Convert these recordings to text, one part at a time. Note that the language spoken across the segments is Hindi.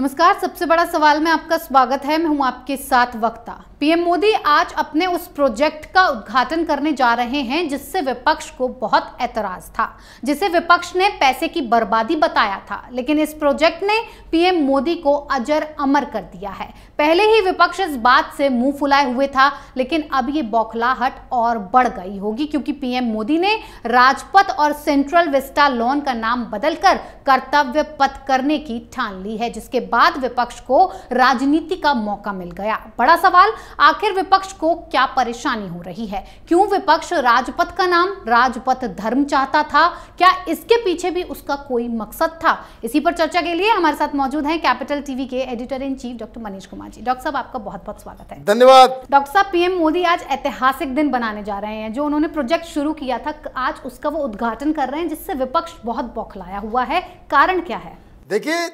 नमस्कार सबसे बड़ा सवाल में आपका स्वागत है मैं हूं आपके साथ वक्ता पीएम मोदी आज अपने उस प्रोजेक्ट का उद्घाटन करने जा रहे हैं जिससे विपक्ष को बहुत ऐतराज था जिसे विपक्ष ने पैसे की बर्बादी बताया था लेकिन इस प्रोजेक्ट ने पीएम मोदी को अजर अमर कर दिया है पहले ही विपक्ष इस बात से मुंह फुलाए हुए था लेकिन अब ये बौखलाहट और बढ़ गई होगी क्योंकि पीएम मोदी ने राजपथ और सेंट्रल विस्टा लोन का नाम बदलकर कर्तव्य पथ करने की ठान ली है जिसके बाद विपक्ष को राजनीति का मौका मिल गया बड़ा सवाल आखिर विपक्ष को क्या परेशानी हो रही है क्यों विपक्ष राजपथ का नाम राजपथ धर्म चाहता था क्या इसके पीछे भी उसका कोई मकसद था इसी पर चर्चा के लिए हमारे साथ मौजूद है कैपिटल टीवी के editor in chief doctor Manish Kumar ji doctor साहब आपका बहुत बहुत स्वागत है धन्यवाद डॉक्टर साहब पीएम मोदी आज ऐतिहासिक दिन बनाने जा रहे हैं जो उन्होंने प्रोजेक्ट शुरू किया था आज उसका वो उद्घाटन कर रहे हैं जिससे विपक्ष बहुत बौखलाया हुआ है कारण क्या है देखिए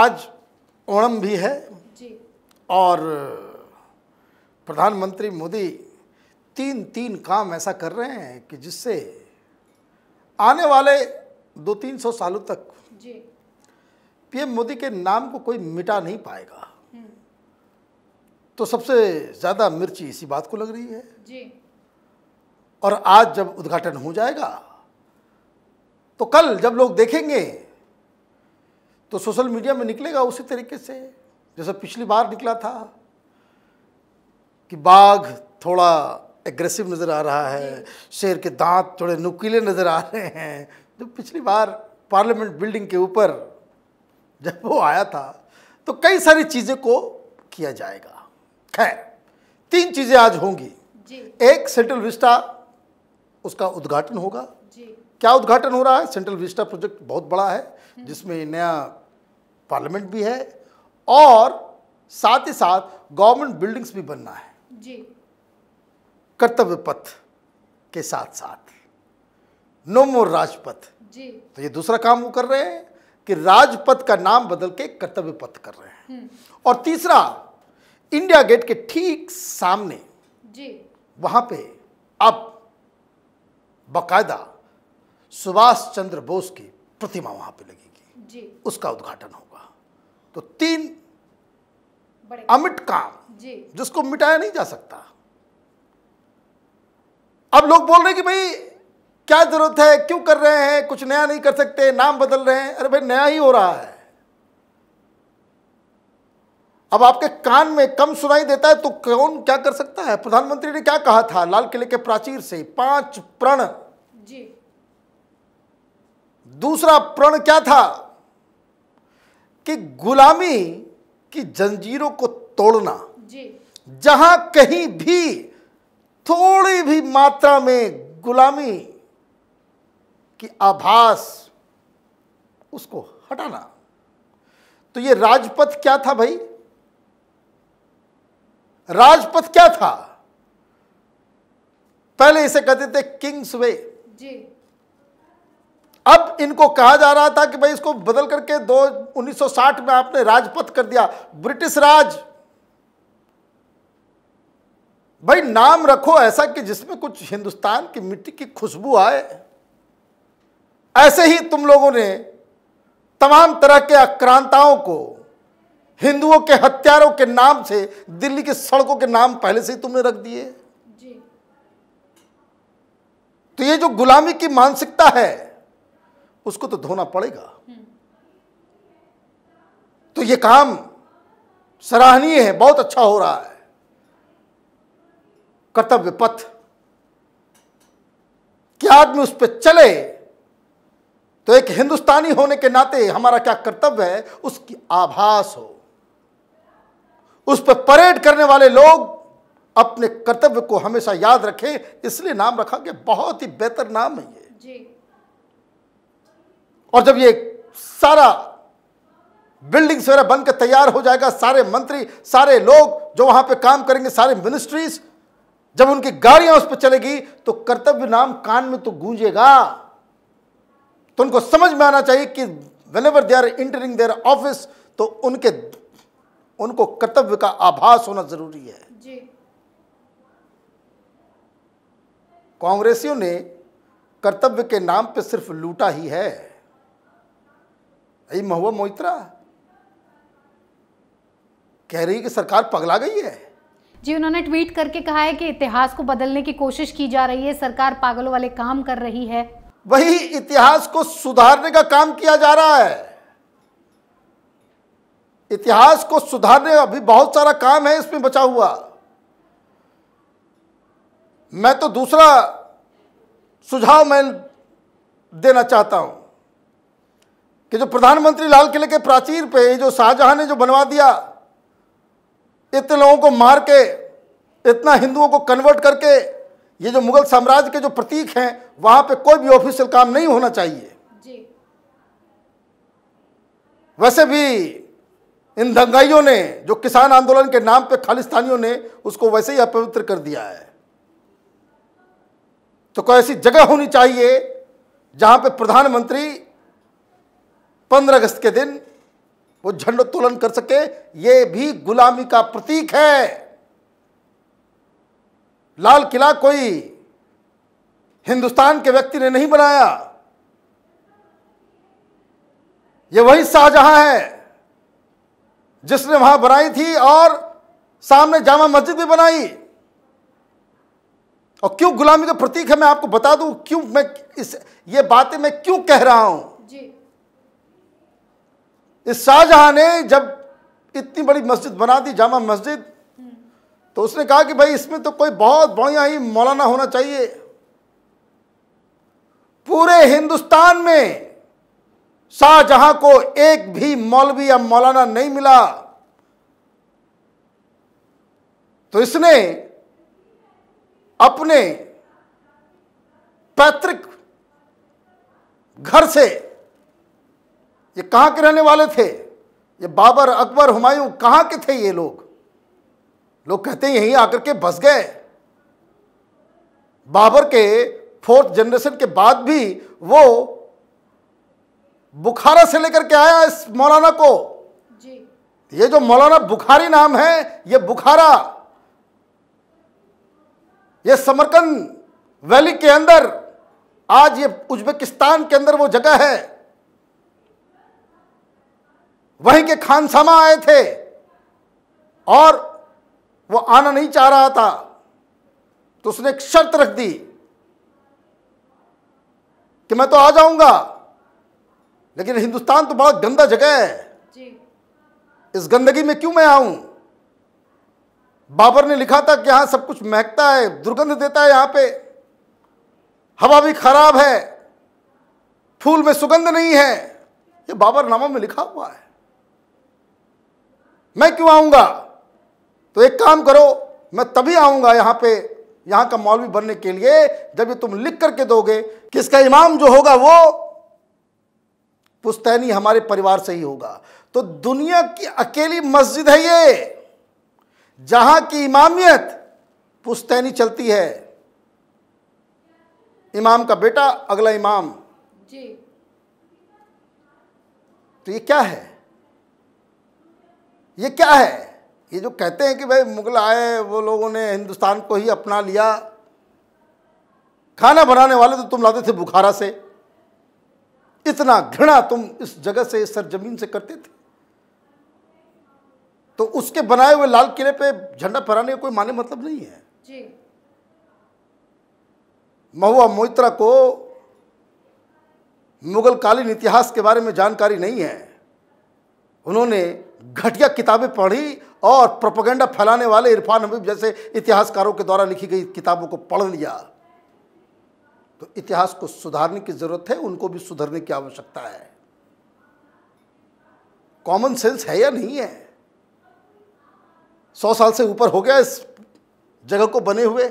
आज ओणम भी है और प्रधानमंत्री मोदी तीन तीन काम ऐसा कर रहे हैं कि जिससे आने वाले दो तीन सौ सालों तक पीएम मोदी के नाम को कोई मिटा नहीं पाएगा हम्म। तो सबसे ज़्यादा मिर्ची इसी बात को लग रही है जी। और आज जब उद्घाटन हो जाएगा तो कल जब लोग देखेंगे तो सोशल मीडिया में निकलेगा उसी तरीके से जैसा पिछली बार निकला था कि बाघ थोड़ा एग्रेसिव नज़र आ रहा है शेर के दांत थोड़े नुकीले नज़र आ रहे हैं जो तो पिछली बार पार्लियामेंट बिल्डिंग के ऊपर जब वो आया था तो कई सारी चीज़ें को किया जाएगा खैर तीन चीज़ें आज होंगी जी। एक सेंट्रल विस्टा उसका उद्घाटन होगा जी। क्या उद्घाटन हो रहा है सेंट्रल विस्टा प्रोजेक्ट बहुत बड़ा है हम्म। जिसमें नया पार्लियामेंट भी है और साथ ही साथ गवर्नमेंट बिल्डिंग्स भी बनना है जी कर्तव्य पथ के साथ साथ नो मोर राजपथ जी तो ये दूसरा काम वो कर रहे हैं कि राजपथ का नाम बदल के कर्तव्य पथ कर रहे हैं हम्म। और तीसरा इंडिया गेट के ठीक सामने जी वहां पे अब बाकायदा सुभाष चंद्र बोस की प्रतिमा वहां पे लगेगी जी उसका उद्घाटन होगा तो तीन अमिट काम जिसको मिटाया नहीं जा सकता अब लोग बोल रहे कि भाई क्या जरूरत है क्यों कर रहे हैं कुछ नया नहीं कर सकते नाम बदल रहे हैं अरे भाई नया ही हो रहा है अब आपके कान में कम सुनाई देता है तो कौन क्या कर सकता है प्रधानमंत्री ने क्या कहा था लाल किले के प्राचीर से पांच प्रण जी दूसरा प्रण क्या था कि गुलामी की जंजीरों को तोड़ना जहां कहीं भी थोड़ी भी मात्रा में गुलामी की आभास उसको हटाना तो ये राजपथ क्या था भाई राजपथ क्या था पहले इसे कहते थे किंग्स वे जी अब इनको कहा जा रहा था कि भाई इसको बदल करके दो 1960 में आपने राजपथ कर दिया ब्रिटिश राज भाई नाम रखो ऐसा कि जिसमें कुछ हिंदुस्तान की मिट्टी की खुशबू आए ऐसे ही तुम लोगों ने तमाम तरह के आक्रांताओं को हिंदुओं के हत्यारों के नाम से दिल्ली की सड़कों के नाम पहले से ही तुमने रख दिए तो ये जो गुलामी की मानसिकता है उसको तो धोना पड़ेगा तो ये काम सराहनीय है बहुत अच्छा हो रहा है कर्तव्य पथ क्या आदमी उस पर चले तो एक हिंदुस्तानी होने के नाते हमारा क्या कर्तव्य है उसकी आभास हो उस पर परेड करने वाले लोग अपने कर्तव्य को हमेशा याद रखें इसलिए नाम रखा गया बहुत ही बेहतर नाम है ये जी। और जब ये सारा बिल्डिंग्स वगैरह बनकर तैयार हो जाएगा सारे मंत्री सारे लोग जो वहां पे काम करेंगे सारे मिनिस्ट्रीज जब उनकी गाड़ियां उस पर चलेगी तो कर्तव्य नाम कान में तो गूंजेगा तो उनको समझ में आना चाहिए कि whenever they are entering their office तो उनके उनको कर्तव्य का आभास होना जरूरी है कांग्रेसियों ने कर्तव्य के नाम पर सिर्फ लूटा ही है अरे महुआ मोहित्रा कह रही है कि सरकार पगला गई है जी उन्होंने ट्वीट करके कहा है कि इतिहास को बदलने की कोशिश की जा रही है सरकार पागलों वाले काम कर रही है वही इतिहास को सुधारने का काम किया जा रहा है इतिहास को सुधारने का भी बहुत सारा काम है इसमें बचा हुआ मैं तो दूसरा सुझाव मैं देना चाहता हूं कि जो प्रधानमंत्री लाल किले के प्राचीर पे जो शाहजहां ने जो बनवा दिया इतने लोगों को मार के इतना हिंदुओं को कन्वर्ट करके ये जो मुगल साम्राज्य के जो प्रतीक हैं वहां पे कोई भी ऑफिशियल काम नहीं होना चाहिए जी। वैसे भी इन दंगाइयों ने जो किसान आंदोलन के नाम पे खालिस्तानियों ने उसको वैसे ही अपवित्र कर दिया है तो कोई ऐसी जगह होनी चाहिए जहां पे प्रधानमंत्री पंद्रह अगस्त के दिन वो झंडोत्तोलन कर सके ये भी गुलामी का प्रतीक है लाल किला कोई हिंदुस्तान के व्यक्ति ने नहीं बनाया ये वही शाहजहां है जिसने वहां बनाई थी और सामने जामा मस्जिद भी बनाई और क्यों गुलामी का प्रतीक है मैं आपको बता दूं क्यों मैं इस ये बातें मैं क्यों कह रहा हूं इस शाहजहां ने जब इतनी बड़ी मस्जिद बना दी जामा मस्जिद तो उसने कहा कि भाई इसमें तो कोई बहुत बढ़िया ही मौलाना होना चाहिए पूरे हिंदुस्तान में शाहजहां को एक भी मौलवी या मौलाना नहीं मिला तो इसने अपने पैतृक घर से ये कहाँ के रहने वाले थे ये बाबर अकबर हुमायूं कहाँ के थे ये लोग लोग कहते हैं यहीं आकर के बस गए बाबर के फोर्थ जनरेशन के बाद भी वो बुखारा से लेकर के आया इस मौलाना को जी। ये जो मौलाना बुखारी नाम है ये बुखारा ये समरकंद वैली के अंदर आज ये उज्बेकिस्तान के अंदर वो जगह है वहीं के खानसामा आए थे और वो आना नहीं चाह रहा था तो उसने एक शर्त रख दी कि मैं तो आ जाऊंगा लेकिन हिंदुस्तान तो बड़ा गंदा जगह है जी। इस गंदगी में क्यों मैं आऊं बाबर ने लिखा था कि यहां सब कुछ महकता है दुर्गंध देता है यहां पे हवा भी खराब है फूल में सुगंध नहीं है ये बाबर नामा में लिखा हुआ है मैं क्यों आऊँगा तो एक काम करो मैं तभी आऊँगा यहाँ पे यहाँ का मौलवी बनने के लिए जब ये तुम लिख करके दोगे कि इसका इमाम जो होगा वो पुस्तैनी हमारे परिवार से ही होगा तो दुनिया की अकेली मस्जिद है ये जहाँ की इमामियत पुस्तैनी चलती है इमाम का बेटा अगला इमाम जी तो ये क्या है ये क्या है ये जो कहते हैं कि भाई मुगल आए वो लोगों ने हिंदुस्तान को ही अपना लिया खाना बनाने वाले तो तुम लाते थे बुखारा से इतना घृणा तुम इस जगह से इस सरजमीन से करते थे तो उसके बनाए हुए लाल किले पे झंडा फहराने का कोई माने मतलब नहीं है महुआ मोहित्रा को मुगल कालीन इतिहास के बारे में जानकारी नहीं है उन्होंने घटिया किताबें पढ़ी और प्रोपोगेंडा फैलाने वाले इरफान हबीब जैसे इतिहासकारों के द्वारा लिखी गई किताबों को पढ़ लिया तो इतिहास को सुधारने की ज़रूरत है उनको भी सुधरने की आवश्यकता है कॉमन सेंस है या नहीं है सौ साल से ऊपर हो गया इस जगह को बने हुए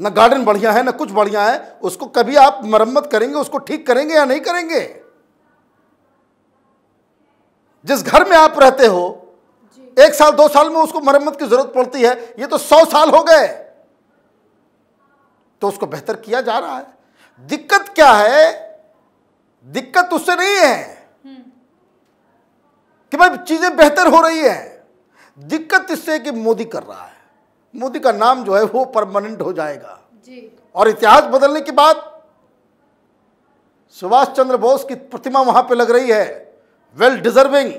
ना गार्डन बढ़िया है ना कुछ बढ़िया है उसको कभी आप मरम्मत करेंगे उसको ठीक करेंगे या नहीं करेंगे जिस घर में आप रहते हो एक साल दो साल में उसको मरम्मत की जरूरत पड़ती है ये तो सौ साल हो गए तो उसको बेहतर किया जा रहा है दिक्कत क्या है दिक्कत उससे नहीं है हम्म। कि भाई चीजें बेहतर हो रही है दिक्कत इससे कि मोदी कर रहा है मोदी का नाम जो है वो परमानेंट हो जाएगा जी। और इतिहास बदलने की बात सुभाष चंद्र बोस की प्रतिमा वहां पे लग रही है वेल डिजर्विंग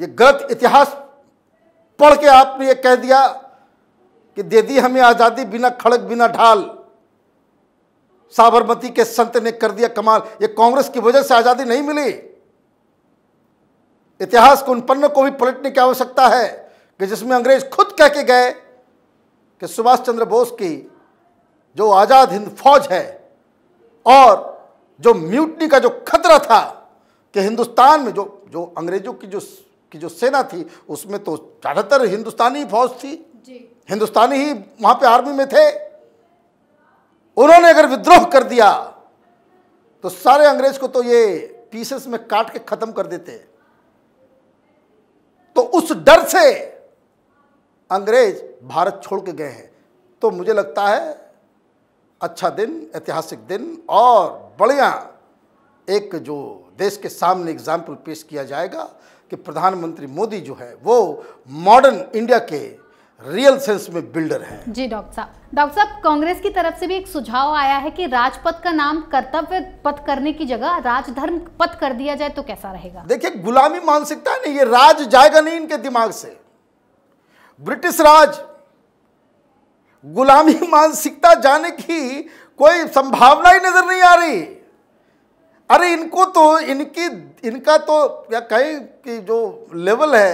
ये गलत इतिहास पढ़ के आपने ये कह दिया कि दे दी हमें आज़ादी बिना खड़क बिना ढाल साबरमती के संत ने कर दिया कमाल ये कांग्रेस की वजह से आज़ादी नहीं मिली इतिहास को उन पन्नों को भी पलटने की आवश्यकता है कि जिसमें अंग्रेज खुद कह के गए कि सुभाष चंद्र बोस की जो आज़ाद हिंद फौज है और जो म्यूटनी का जो खतरा था कि हिंदुस्तान में जो जो अंग्रेजों की जो की जो सेना थी उसमें तो ज़्यादातर हिंदुस्तानी फौज थी हिंदुस्तानी ही वहाँ पे आर्मी में थे उन्होंने अगर विद्रोह कर दिया तो सारे अंग्रेज को तो ये पीसेस में काट के ख़त्म कर देते तो उस डर से अंग्रेज भारत छोड़ के गए हैं तो मुझे लगता है अच्छा दिन ऐतिहासिक दिन और बढ़िया एक जो देश के सामने एग्जाम्पल पेश किया जाएगा कि प्रधानमंत्री मोदी जो है वो मॉडर्न इंडिया के रियल सेंस में बिल्डर है जी डॉक्टर साहब डॉक्टर साहब कांग्रेस की तरफ से भी एक सुझाव आया है कि राजपथ का नाम कर्तव्य पथ करने की जगह राजधर्म पथ कर दिया जाए तो कैसा रहेगा देखिए गुलामी मानसिकता नहीं ये राज जाएगा नहीं इनके दिमाग से ब्रिटिश राज गुलामी मानसिकता जाने की कोई संभावना ही नजर नहीं आ रही अरे इनको तो इनकी इनका तो या कहें कि जो लेवल है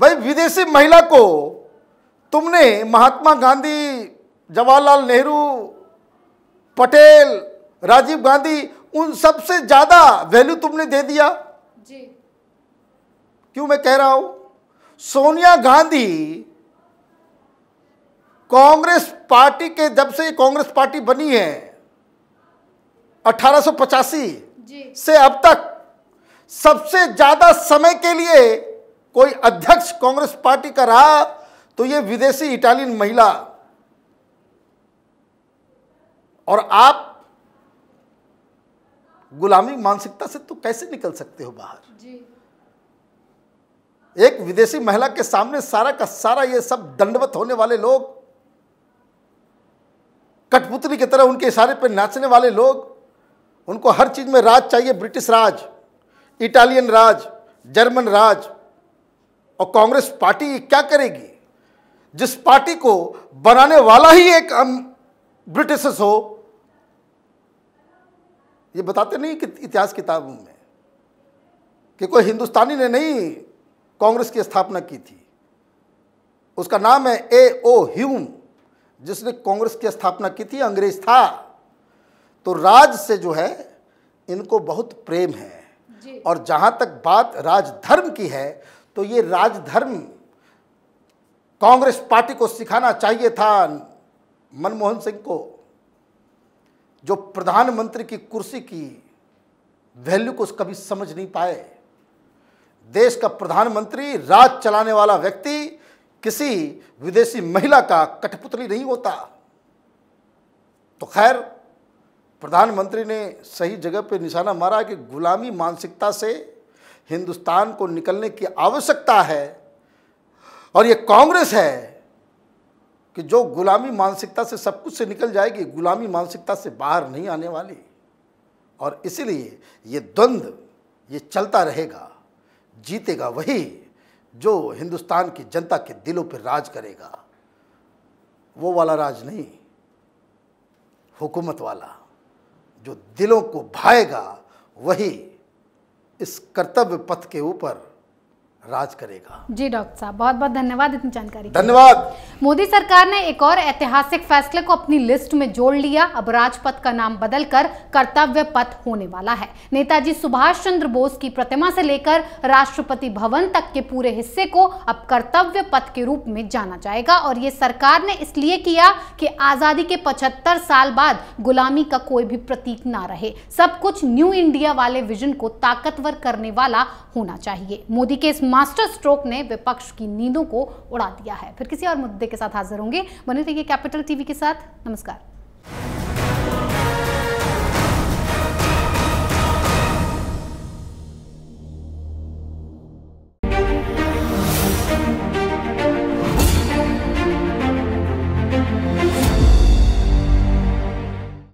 भाई विदेशी महिला को तुमने महात्मा गांधी जवाहरलाल नेहरू पटेल राजीव गांधी उन सबसे ज़्यादा वैल्यू तुमने दे दिया जी क्यों मैं कह रहा हूं सोनिया गांधी कांग्रेस पार्टी के जब से कांग्रेस पार्टी बनी है जी। से अब तक सबसे ज्यादा समय के लिए कोई अध्यक्ष कांग्रेस पार्टी का रहा तो ये विदेशी इटालियन महिला और आप गुलामी मानसिकता से तो कैसे निकल सकते हो बाहर जी। एक विदेशी महिला के सामने सारा का सारा ये सब दंडवत होने वाले लोग कठपुतली की तरह उनके इशारे पर नाचने वाले लोग उनको हर चीज़ में राज चाहिए British Raj Italian Raj German Raj और कांग्रेस पार्टी क्या करेगी जिस पार्टी को बनाने वाला ही एक ब्रिटिशस हो ये बताते नहीं कि इतिहास किताबों में कि कोई हिंदुस्तानी ने नहीं कांग्रेस की स्थापना की थी उसका नाम है ए ओ ह्यूम जिसने कांग्रेस की स्थापना की थी अंग्रेज था तो राज से जो है इनको बहुत प्रेम है और जहाँ तक बात राजधर्म की है तो ये राजधर्म कांग्रेस पार्टी को सिखाना चाहिए था मनमोहन सिंह को जो प्रधानमंत्री की कुर्सी की वैल्यू को कभी समझ नहीं पाए देश का प्रधानमंत्री राज चलाने वाला व्यक्ति किसी विदेशी महिला का कठपुतली नहीं होता तो खैर प्रधानमंत्री ने सही जगह पर निशाना मारा कि गुलामी मानसिकता से हिंदुस्तान को निकलने की आवश्यकता है और ये कांग्रेस है कि जो गुलामी मानसिकता से सब कुछ से निकल जाएगी गुलामी मानसिकता से बाहर नहीं आने वाली और इसीलिए ये द्वंद्व ये चलता रहेगा जीतेगा वही जो हिंदुस्तान की जनता के दिलों पर राज करेगा वो वाला राज नहीं हुकूमत वाला जो दिलों को भाएगा वही इस कर्तव्य पथ के ऊपर राज करेगा जी डॉक्टर साहब बहुत बहुत धन्यवाद इतनी जानकारी धन्यवाद मोदी सरकार ने एक और ऐतिहासिक फैसले को अपनी लिस्ट में जोड़ लिया अब राजपथ का नाम बदलकर कर्तव्य पथ होने वाला है नेताजी सुभाष चंद्र बोस की प्रतिमा से लेकर राष्ट्रपति भवन तक के पूरे हिस्से को अब कर्तव्य पथ के रूप में जाना जाएगा और ये सरकार ने इसलिए किया कि आजादी के पचहत्तर साल बाद गुलामी का कोई भी प्रतीक ना रहे सब कुछ न्यू इंडिया वाले विजन को ताकतवर करने वाला होना चाहिए मोदी के इस मास्टर स्ट्रोक ने विपक्ष की नींदों को उड़ा दिया है फिर किसी और मुद्दे के साथ हाजिर होंगे बने रहिए कैपिटल टीवी के साथ नमस्कार